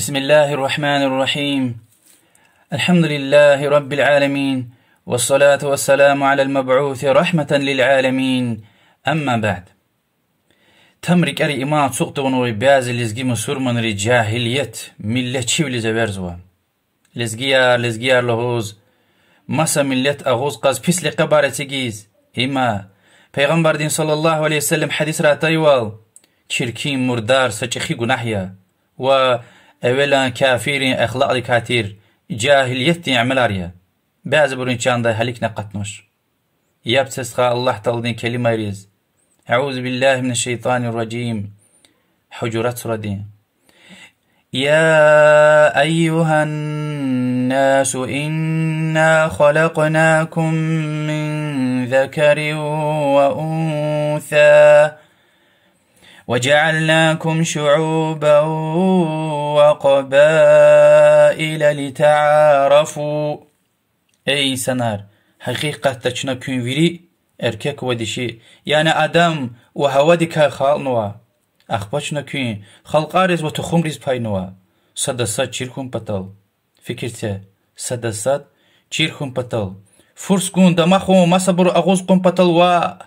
بسم الله الرحمن الرحيم الحمد لله رب العالمين والصلاة والسلام على المبعوث رحمة للعالمين أما بعد تمرك أري إما تسقطون وبياز لزجي مسور من رجاهلية ملة شيو لزبرزوا لزجيار لزجيار لهوز مسا ملة أغوز قاز بس لقبارة تجيز إما پیغمبر دین صلی الله علیه وسلم حدیث را تایوال چرکی مردار سچخی گناهیا و اولا کافیرین اخلاق دکاتیر جاهلیت دین عملاریا بعض برونچان دا هلیک نقطنوش یاب سسخا الله تعالی دین کلمه ریز اعوذ بالله من الشیطان الرجیم حجرات سورة يا أيها الناس إنا خلقناكم من ذكر وأنثى وجعلناكم شعوبا وقبائل لتعارفوا أي سنار حقيقة تشنا فيري اركك ودشي يعني أدم وهوادي خال نوا أخبشنا كن خلق و وتخوم ريز باي نوا صدسات چيركم بطل فكرت صدسات چيركم بطل فرس كون دماخو ما صبر أغوز كون بطل وا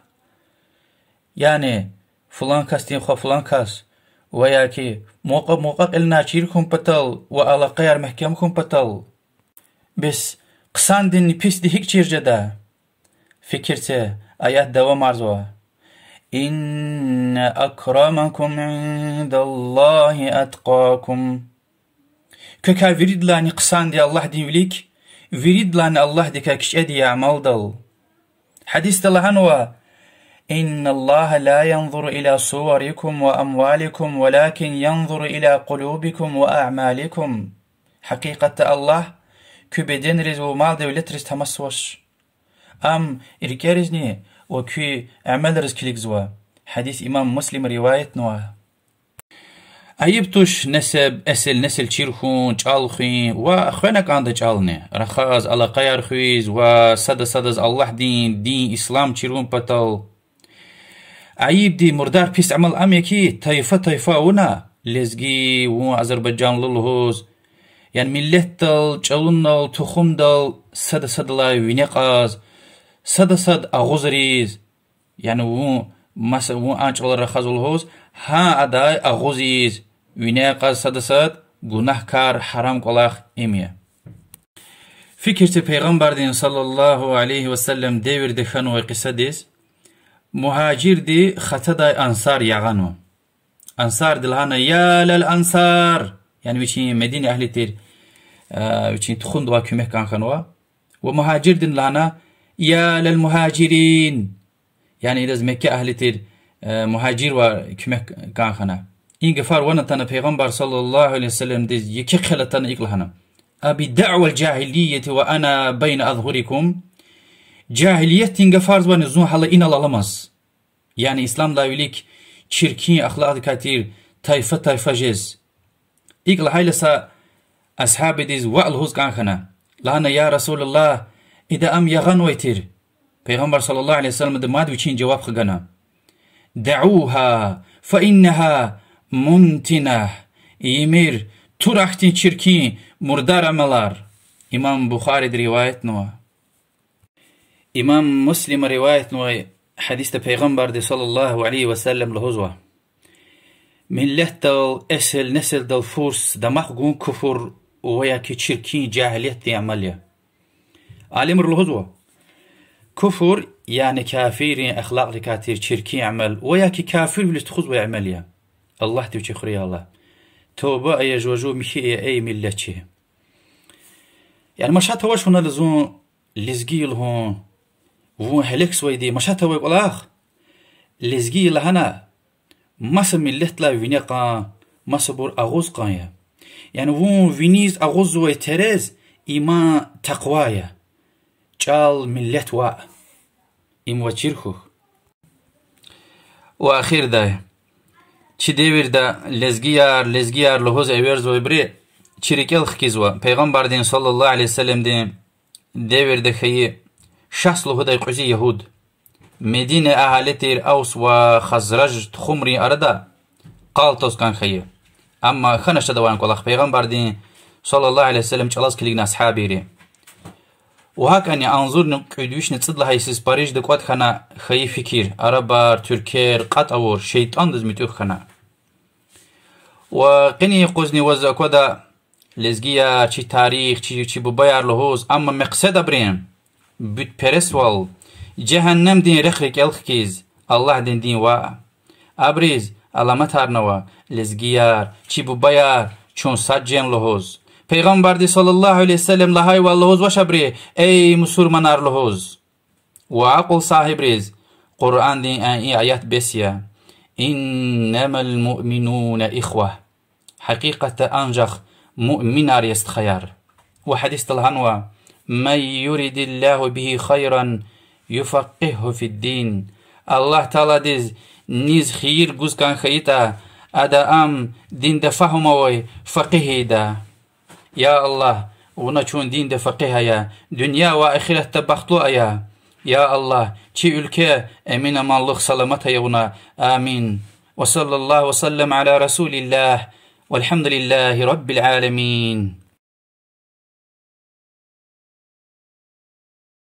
يعني فلان كاستين خوا فلان كاست وياكي موقع موقع إلنا شيركم بطل وعلى قير محكمكم بطل بس دين بيس دي هيك جدا فكرته آيات دوام عرضوا إن أكرمكم عند الله أتقاكم كوكا فيريد لاني قسان دي الله دي وليك فيريد لاني الله دي كاكش أدي عمال دل حديث دلهانوا إن الله لا ينظر إلى صوركم وأموالكم ولكن ينظر إلى قلوبكم وأعمالكم حقيقة الله كبدين بدين رزو مال دولت رز تمسوش أم إركي رزني وكي أعمال رز كليك حديث إمام مسلم رواية نوا أيبتوش نسب أسل نسل تشيرخون تشالخي وأخوانك عند تشالني رخاز على قيار خويز وسادة سادة الله دين دين إسلام تشيرون بطل аиб ди мурдар пис амал аме ки тайфа тайфа уна лезги у азербайҷан лулҳуз ян миллетдал чалуннал тухумдал сада садалай винеқаз сада сад ағузриз ян у маса у анчалара хазулҳуз ҳа адай ағузиз винеқаз сада сад гунаҳкар ҳарам колах эме фикрти пайғамбардин сал ллаҳу алайҳи васаллам девир дихан вай қисса дез مهاجر دي خطدا أنصار يغنو أنصار دلهانا يا للأنصار يعني وشي مدينة أهل تير آه تخون دوا كمه كان خنوا ومهاجر دين لهانا يا للمهاجرين يعني إذا مكة أهل تير آه مهاجر وكمه كان خنا إن غفار وانا تانا پیغمبر صلى الله عليه وسلم دي يكي خلطان إقلهانا أبي دعوة الجاهلية وأنا بين أظهركم cahiliyet dinge farz ve nüzun hala inal alamaz. Yani İslam davilik çirkin ahlak katir tayfa tayfa jez. İgla haylasa ashab ediz va'l huzgan khana. Lana ya Resulullah ida am yagan veytir. Peygamber sallallahu aleyhi ve sellem de madvi için cevap khagana. Da'uha fa innaha muntinah. İmir turaktin çirkin murdar amalar. İmam Bukhari'dir rivayet nova. امام مسلم روایت نوای حدیث پیغمبر دی صلی الله علیه و سلم له هوزوه ملت دل اسل نسل دل فورس د مخغون کفر ويا كي چرکی جاهلیت دی عملیه عالم زوا كفر يعني کافر أخلاق لكاتير چرکی عمل ويا كي كافر و عملیه الله تبتي خريا الله توبة ای جوجو ای أي ملتشي يعني مش هتواش هنا لزون لزگیل هون vun helek soydi mashata wek olakh lezgi lahana mas millet la vine qa mas bur aguz qa ya yani vun viniz aguz we terez ima taqwa ya çal millet wa im wa chirkhu wa akhir da çi devir da lezgi yar lezgi yar lohoz evers we bre çirikel khkizwa peygamber din sallallahu aleyhi ve sellem din devirde xeyi شخص لهدا قزي يهود مدينة أهالي تير أوس وخزرج تخمري أردا قال توسكان خيه أما خنشت دوان كلاخ پیغمبر دين صلى الله عليه وسلم چلاس كليقنا أصحابي ري وهك أني أنظر نقدوش نتصد لها يسيس باريش دقوات خنا خي فكير عربار تركير قطعور شيطان دز متوخ خنا وقني قوزني وزا كودا لزجيا چي تاريخ چي چي بباير لهوز أما مقصد برين bütperest ol. Cehennem din rehrek elhkiz. Allah din din va. Abriz alamet harnava. Lezgiyar, çibubayar, çun saccen lohoz. Peygamberdi sallallahu aleyhi ve sellem lahay vallohoz vaşabri. Ey musulmanar lohoz. Ve akıl sahibriz. Kur'an din en ayet besya. İnnemel mu'minune ihveh. حقيقة أنجخ مؤمن يستخيار وحديث الهنوى من يرد الله به خيرا يفقهه في الدين الله تعالى ديز نيز خير جوز كان خيطا أدا أم دين دفهم وي فقهي دا يا الله چون دين دفقه يا دنيا وآخرة تبختو يا يا الله چي ülke أمين أمانلıq سلامت يونا آمين وصلى الله وسلم على رسول الله والحمد لله رب العالمين